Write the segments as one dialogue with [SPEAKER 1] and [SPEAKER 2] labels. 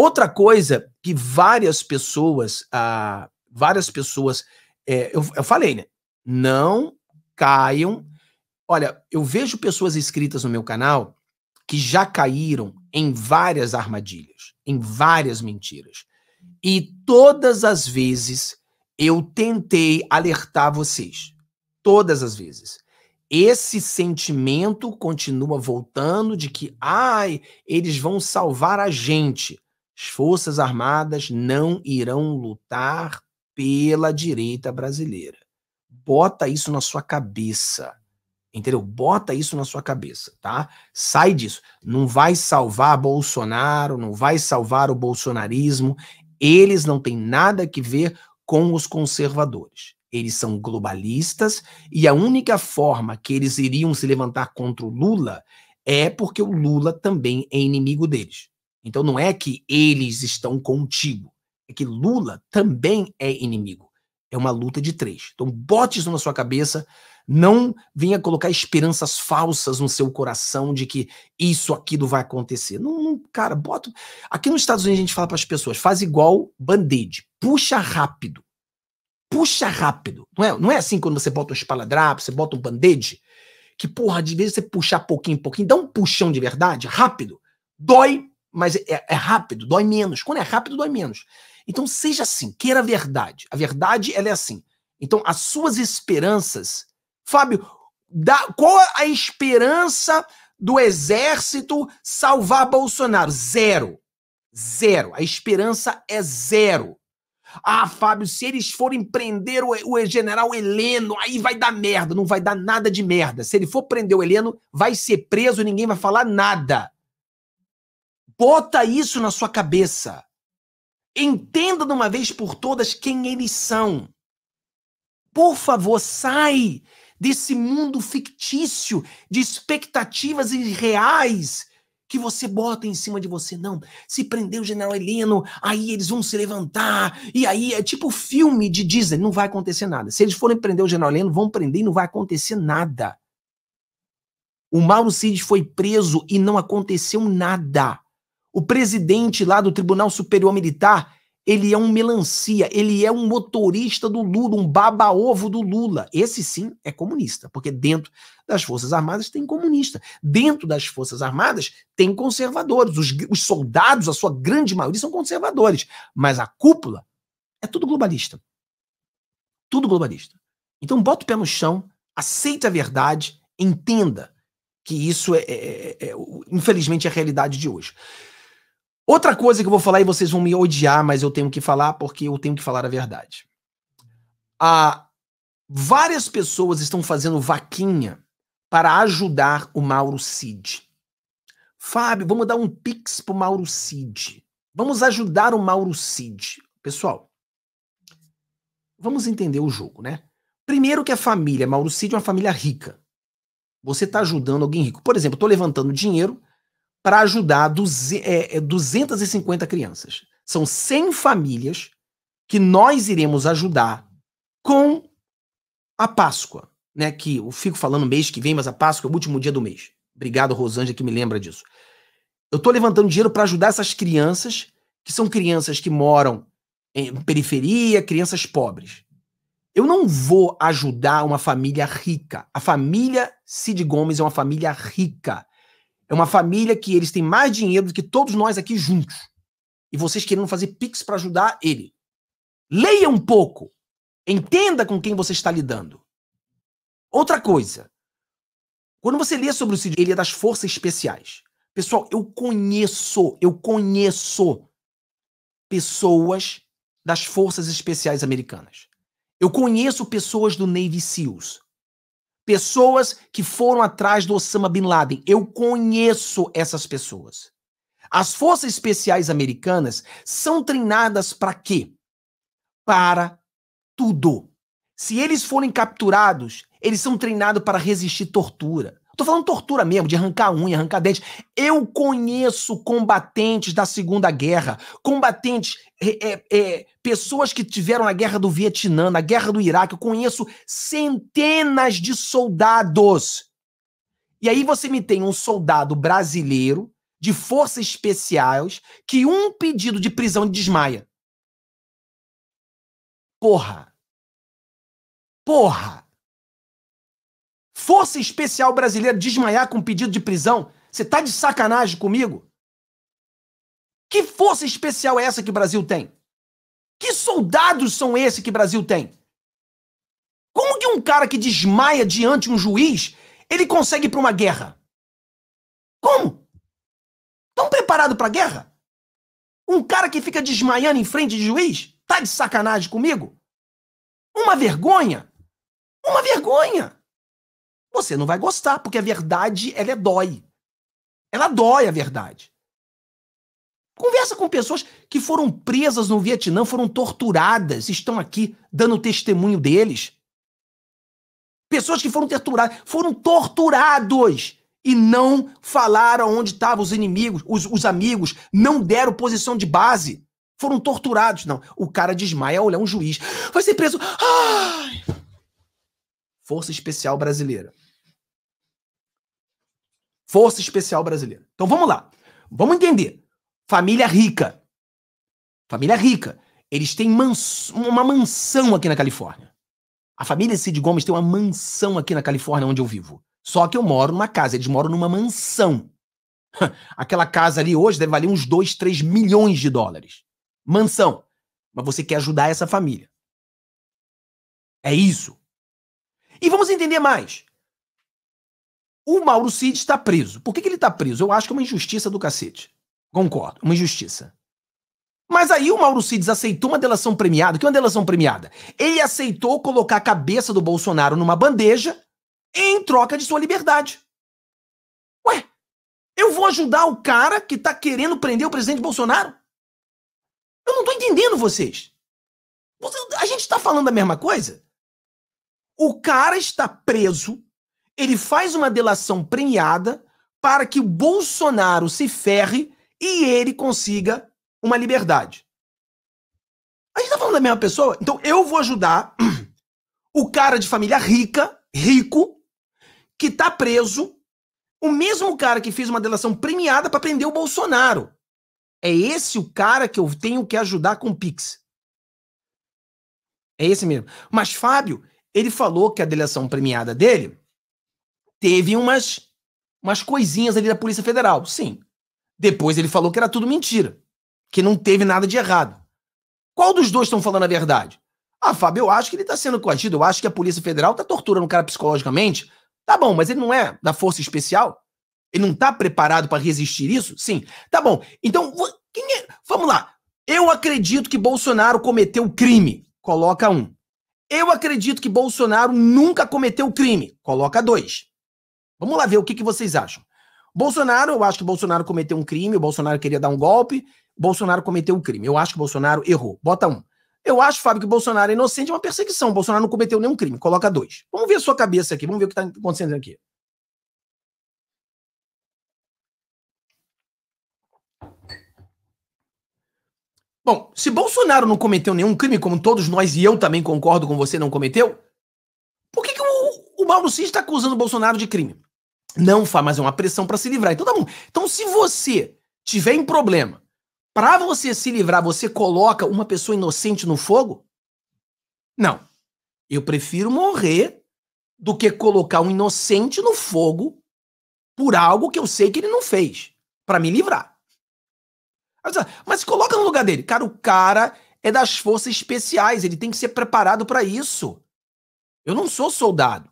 [SPEAKER 1] Outra coisa que várias pessoas, ah, várias pessoas, é, eu, eu falei, né? Não caiam. Olha, eu vejo pessoas inscritas no meu canal que já caíram em várias armadilhas, em várias mentiras. E todas as vezes eu tentei alertar vocês. Todas as vezes. Esse sentimento continua voltando de que, ai, eles vão salvar a gente. As Forças Armadas não irão lutar pela direita brasileira. Bota isso na sua cabeça. Entendeu? Bota isso na sua cabeça, tá? Sai disso. Não vai salvar Bolsonaro, não vai salvar o bolsonarismo. Eles não têm nada que ver com os conservadores. Eles são globalistas e a única forma que eles iriam se levantar contra o Lula é porque o Lula também é inimigo deles. Então não é que eles estão contigo, é que Lula também é inimigo. É uma luta de três. Então bote isso na sua cabeça, não venha colocar esperanças falsas no seu coração de que isso, aquilo vai acontecer. Não, não cara, bota. Aqui nos Estados Unidos a gente fala para as pessoas, faz igual band-aid, puxa rápido. Puxa rápido. Não é, não é assim quando você bota um espaladrapo, você bota um band-aid, que porra, de vez você puxar pouquinho, pouquinho, dá um puxão de verdade, rápido. Dói, mas é, é, rápido, dói menos. Quando é rápido, dói menos. Então seja assim, queira a verdade. A verdade ela é assim. Então as suas esperanças, Fábio, dá, qual é a esperança do exército salvar Bolsonaro? Zero. Zero. A esperança é zero. Ah, Fábio, se eles forem prender o, o, general Heleno, aí vai dar merda. Não vai dar nada de merda. Se ele for prender o Heleno, vai ser preso, ninguém vai falar nada. Bota isso na sua cabeça. Entenda de uma vez por todas quem eles são. Por favor, sai desse mundo fictício de expectativas irreais que você bota em cima de você. Não, se prender o general Heleno, aí eles vão se levantar, e aí é tipo filme de Disney, não vai acontecer nada. Se eles forem prender o general Heleno, vão prender e não vai acontecer nada. O Mauro Cid foi preso e não aconteceu nada. O presidente lá do Tribunal Superior Militar, ele é um melancia, ele é um motorista do Lula, um baba-ovo do Lula. Esse sim é comunista, porque dentro das Forças Armadas tem comunista. Dentro das Forças Armadas tem conservadores. Os, os soldados, a sua grande maioria, são conservadores. Mas a cúpula é tudo globalista. Tudo globalista. Então bota o pé no chão, aceita a verdade, entenda que isso é, é, é, é infelizmente, é a realidade de hoje. Outra coisa que eu vou falar e vocês vão me odiar, mas eu tenho que falar porque eu tenho que falar a verdade. Ah, várias pessoas estão fazendo vaquinha para ajudar o Mauro Cid. Fábio, vamos dar um pix pro Mauro Cid. Vamos ajudar o Mauro Cid. Pessoal, vamos entender o jogo, né? Primeiro que a família Mauro Cid é uma família rica. Você está ajudando alguém rico. Por exemplo, estou levantando dinheiro para ajudar 250 é, é, crianças. São 100 famílias que nós iremos ajudar com a Páscoa, né? Que eu fico falando mês que vem, mas a Páscoa é o último dia do mês. Obrigado, Rosângela, que me lembra disso. Eu estou levantando dinheiro para ajudar essas crianças, que são crianças que moram em periferia, crianças pobres. Eu não vou ajudar uma família rica. A família Cid Gomes é uma família rica. É uma família que eles têm mais dinheiro do que todos nós aqui juntos. E vocês querendo fazer pix para ajudar ele. Leia um pouco. Entenda com quem você está lidando. Outra coisa. Quando você lê sobre o Cid, ele é das forças especiais. Pessoal, eu conheço, eu conheço pessoas das forças especiais americanas. Eu conheço pessoas do Navy SEALs. Pessoas que foram atrás do Osama Bin Laden. Eu conheço essas pessoas. As forças especiais americanas são treinadas para quê? Para tudo. Se eles forem capturados, eles são treinados para resistir tortura. Tô falando tortura mesmo, de arrancar unha, arrancar dente. Eu conheço combatentes da Segunda Guerra, combatentes, é, é, é pessoas que tiveram na Guerra do Vietnã, na Guerra do Iraque. Eu conheço centenas de soldados. E aí você me tem um soldado brasileiro de forças especiais que um pedido de prisão desmaia. Porra. Porra. Força Especial Brasileira desmaiar com pedido de prisão? Você tá de sacanagem comigo? Que força especial é essa que o Brasil tem? Que soldados são esses que o Brasil tem? Como que um cara que desmaia diante de um juiz, ele consegue ir para uma guerra? Como? Estão preparados para a guerra? Um cara que fica desmaiando em frente de juiz? Tá de sacanagem comigo? Uma vergonha? Uma vergonha! Você não vai gostar, porque a verdade, ela é dói. Ela dói a verdade. Conversa com pessoas que foram presas no Vietnã, foram torturadas, estão aqui dando testemunho deles. Pessoas que foram torturadas, foram torturados e não falaram onde estavam os inimigos, os, os amigos, não deram posição de base, foram torturados. Não, o cara desmaia ao olhar um juiz. Vai ser preso. Ai! Força Especial Brasileira. Força Especial Brasileira. Então vamos lá. Vamos entender. Família rica. Família rica. Eles têm uma mansão aqui na Califórnia. A família Cid Gomes tem uma mansão aqui na Califórnia onde eu vivo. Só que eu moro numa casa, eles moram numa mansão. Aquela casa ali hoje deve valer uns 2, 3 milhões de dólares. Mansão. Mas você quer ajudar essa família. É isso. E vamos entender mais. O Mauro Cid está preso. Por que, que ele está preso? Eu acho que é uma injustiça do cacete. Concordo, uma injustiça. Mas aí o Mauro Cides aceitou uma delação premiada. O que é uma delação premiada? Ele aceitou colocar a cabeça do Bolsonaro numa bandeja em troca de sua liberdade. Ué, eu vou ajudar o cara que está querendo prender o presidente Bolsonaro? Eu não estou entendendo vocês. a gente está falando a mesma coisa? O cara está preso, ele faz uma delação premiada para que o Bolsonaro se ferre e ele consiga uma liberdade. A gente está falando da mesma pessoa? Então eu vou ajudar o cara de família rica, rico, que está preso, o mesmo cara que fez uma delação premiada para prender o Bolsonaro. É esse o cara que eu tenho que ajudar com o Pix. É esse mesmo. Mas, Fábio, ele falou que a delação premiada dele teve umas, umas coisinhas ali da Polícia Federal. Sim. Depois ele falou que era tudo mentira. Que não teve nada de errado. Qual dos dois estão falando a verdade? Ah, Fábio, eu acho que ele está sendo coagido. Eu acho que a Polícia Federal está torturando o cara psicologicamente. Tá bom, mas ele não é da Força Especial? Ele não está preparado para resistir isso? Sim. Tá bom. Então, quem é? Vamos lá. Eu acredito que Bolsonaro cometeu crime. Coloca um. Eu acredito que Bolsonaro nunca cometeu crime. Coloca dois. Vamos lá ver o que, que vocês acham. Bolsonaro, eu acho que Bolsonaro cometeu um crime, o Bolsonaro queria dar um golpe, Bolsonaro cometeu um crime. Eu acho que Bolsonaro errou. Bota um. Eu acho, Fábio, que Bolsonaro é inocente é uma perseguição. Bolsonaro não cometeu nenhum crime. Coloca dois. Vamos ver a sua cabeça aqui. Vamos ver o que está acontecendo aqui. Bom, se Bolsonaro não cometeu nenhum crime, como todos nós e eu também concordo com você, não cometeu, por que, que o, o Mauro Cid está acusando o Bolsonaro de crime? Não faz, mas é uma pressão para se livrar. Então tá bom. Então se você tiver em problema, para você se livrar, você coloca uma pessoa inocente no fogo? Não. Eu prefiro morrer do que colocar um inocente no fogo por algo que eu sei que ele não fez, para me livrar. Mas se coloca no lugar dele. Cara, o cara é das forças especiais, ele tem que ser preparado para isso. Eu não sou soldado.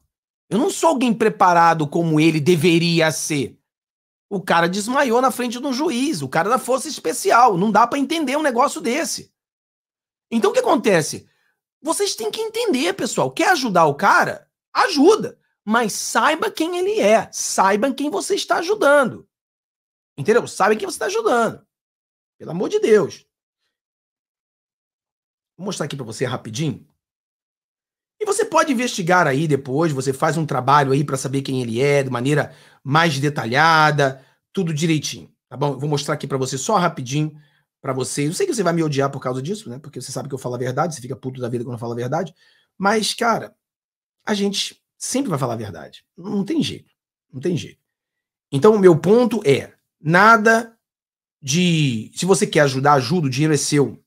[SPEAKER 1] Eu não sou alguém preparado como ele deveria ser. O cara desmaiou na frente de um juiz, o cara é da força especial, não dá para entender um negócio desse. Então o que acontece? Vocês têm que entender, pessoal. Quer ajudar o cara? Ajuda, mas saiba quem ele é, saiba quem você está ajudando. Entendeu? Saiba quem você está ajudando. Pelo amor de Deus. Vou mostrar aqui para você rapidinho. E você pode investigar aí depois, você faz um trabalho aí para saber quem ele é, de maneira mais detalhada, tudo direitinho, tá bom? Eu vou mostrar aqui para você só rapidinho para você. Eu sei que você vai me odiar por causa disso, né? Porque você sabe que eu falo a verdade, você fica puto da vida quando eu falo a verdade. Mas, cara, a gente sempre vai falar a verdade. Não tem jeito. Não tem jeito. Então, o meu ponto é: nada de. Se você quer ajudar, ajuda, o dinheiro é seu.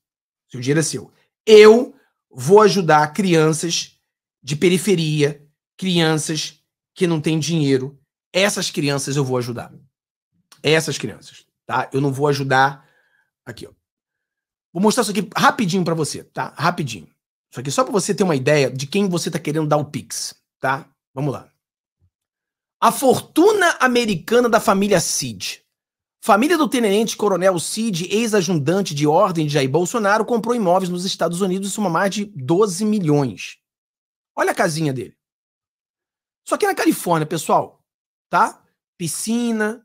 [SPEAKER 1] dinheiro é seu. Eu vou ajudar crianças de periferia, crianças que não têm dinheiro. Essas crianças eu vou ajudar. Essas crianças, tá? Eu não vou ajudar. Aqui, ó. Vou mostrar isso aqui rapidinho para você, tá? Rapidinho. Isso aqui é só para você ter uma ideia de quem você tá querendo dar o Pix, tá? Vamos lá. A fortuna americana da família Sid. Família do tenente-coronel Cid, ex-ajudante de ordem de Jair Bolsonaro, comprou imóveis nos Estados Unidos e soma mais de 12 milhões. Olha a casinha dele. Só que na Califórnia, pessoal, tá? Piscina,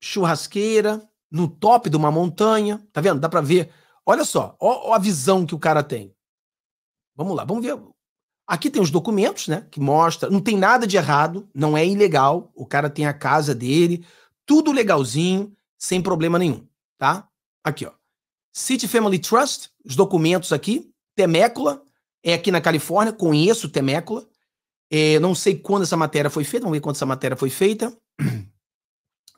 [SPEAKER 1] churrasqueira, no top de uma montanha, tá vendo? Dá para ver. Olha só, ó, ó, a visão que o cara tem. Vamos lá, vamos ver. Aqui tem os documentos, né, que mostra, não tem nada de errado, não é ilegal, o cara tem a casa dele, tudo legalzinho, sem problema nenhum, tá? Aqui, ó. City Family Trust, os documentos aqui, Temecula, é aqui na Califórnia, conheço Temecula. É, não sei quando essa matéria foi feita, vamos ver quando essa matéria foi feita.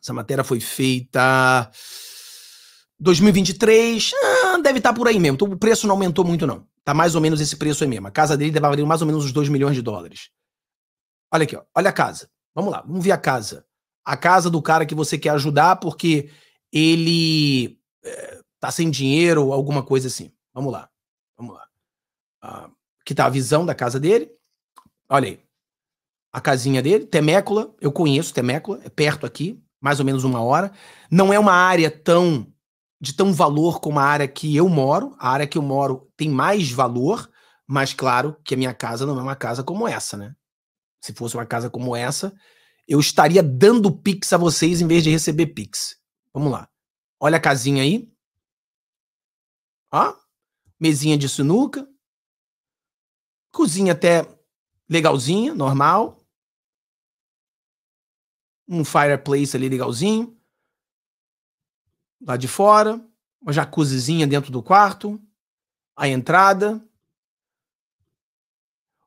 [SPEAKER 1] Essa matéria foi feita 2023, ah, deve estar tá por aí mesmo. Então, o preço não aumentou muito não. Tá mais ou menos esse preço aí mesmo. A casa dele deve valer mais ou menos uns 2 milhões de dólares. Olha aqui, ó. olha a casa. Vamos lá, vamos ver a casa a casa do cara que você quer ajudar porque ele é, tá sem dinheiro ou alguma coisa assim. Vamos lá. Vamos lá. Ah, que tá a visão da casa dele. Olha aí. A casinha dele, Temécula, eu conheço Temécula, é perto aqui, mais ou menos uma hora. Não é uma área tão de tão valor como a área que eu moro. A área que eu moro tem mais valor, mas claro que a minha casa não é uma casa como essa, né? Se fosse uma casa como essa, eu estaria dando pix a vocês em vez de receber pix. Vamos lá. Olha a casinha aí. Ó. Mesinha de sinuca. Cozinha até legalzinha, normal. Um fireplace ali legalzinho. Lá de fora. Uma jacuzzizinha dentro do quarto. A entrada.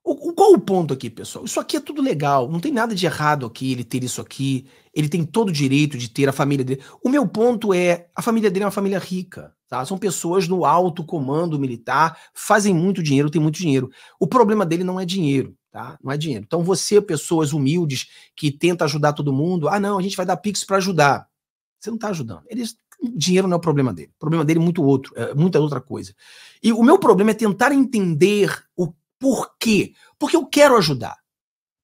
[SPEAKER 1] O, qual o ponto aqui, pessoal? Isso aqui é tudo legal, não tem nada de errado aqui ele ter isso aqui, ele tem todo o direito de ter a família dele. O meu ponto é: a família dele é uma família rica, tá? São pessoas no alto comando militar, fazem muito dinheiro, tem muito dinheiro. O problema dele não é dinheiro, tá? Não é dinheiro. Então você, pessoas humildes que tenta ajudar todo mundo, ah, não, a gente vai dar pix para ajudar. Você não tá ajudando. Eles dinheiro não é o problema dele. O problema dele é muito outro, é muita outra coisa. E o meu problema é tentar entender o por quê? Porque eu quero ajudar.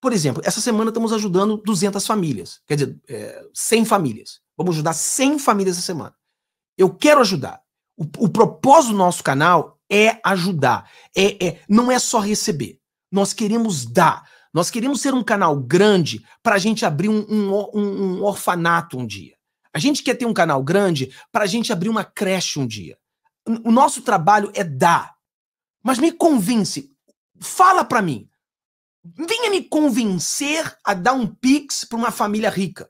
[SPEAKER 1] Por exemplo, essa semana estamos ajudando 200 famílias, quer dizer, é, 100 famílias. Vamos ajudar 100 famílias essa semana. Eu quero ajudar. O, o propósito do nosso canal é ajudar, é, é, não é só receber. Nós queremos dar. Nós queremos ser um canal grande para a gente abrir um, um, um, um orfanato um dia. A gente quer ter um canal grande para a gente abrir uma creche um dia. O nosso trabalho é dar. Mas me convence, Fala para mim. Venha me convencer a dar um pix para uma família rica.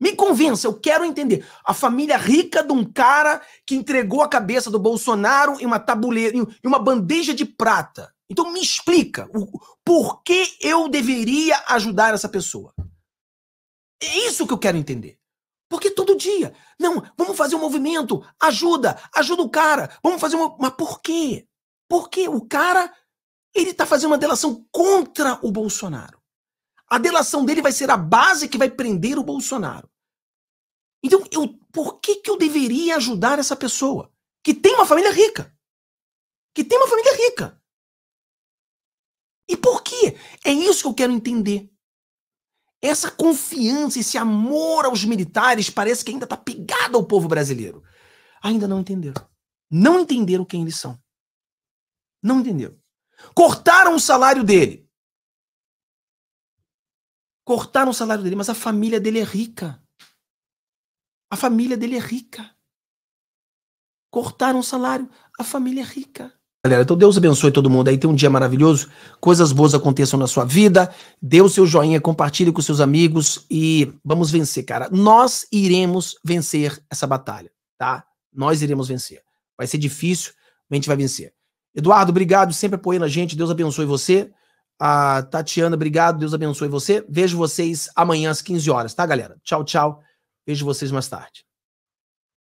[SPEAKER 1] Me convença, eu quero entender. A família rica de um cara que entregou a cabeça do Bolsonaro em uma tabuleira, em uma bandeja de prata. Então me explica o, por que eu deveria ajudar essa pessoa. É isso que eu quero entender. Porque todo dia, não, vamos fazer um movimento, ajuda, ajuda o cara, vamos fazer uma. Mas por quê? por quê o cara ele está fazendo uma delação contra o Bolsonaro. A delação dele vai ser a base que vai prender o Bolsonaro. Então, eu, por que, que eu deveria ajudar essa pessoa? Que tem uma família rica. Que tem uma família rica. E por quê? É isso que eu quero entender. Essa confiança, esse amor aos militares parece que ainda está pegado ao povo brasileiro. Ainda não entenderam. Não entenderam quem eles são. Não entenderam. Cortaram o salário dele. Cortaram o salário dele, mas a família dele é rica. A família dele é rica. Cortaram o salário, a família é rica. Galera, então Deus abençoe todo mundo aí. Tem um dia maravilhoso. Coisas boas aconteçam na sua vida. Dê o seu joinha, compartilhe com seus amigos e vamos vencer, cara. Nós iremos vencer essa batalha, tá? Nós iremos vencer. Vai ser difícil, mas a gente vai vencer. Eduardo, obrigado, sempre apoiando a gente. Deus abençoe você. A Tatiana, obrigado. Deus abençoe você. Vejo vocês amanhã às 15 horas, tá, galera? Tchau, tchau. Vejo vocês mais tarde.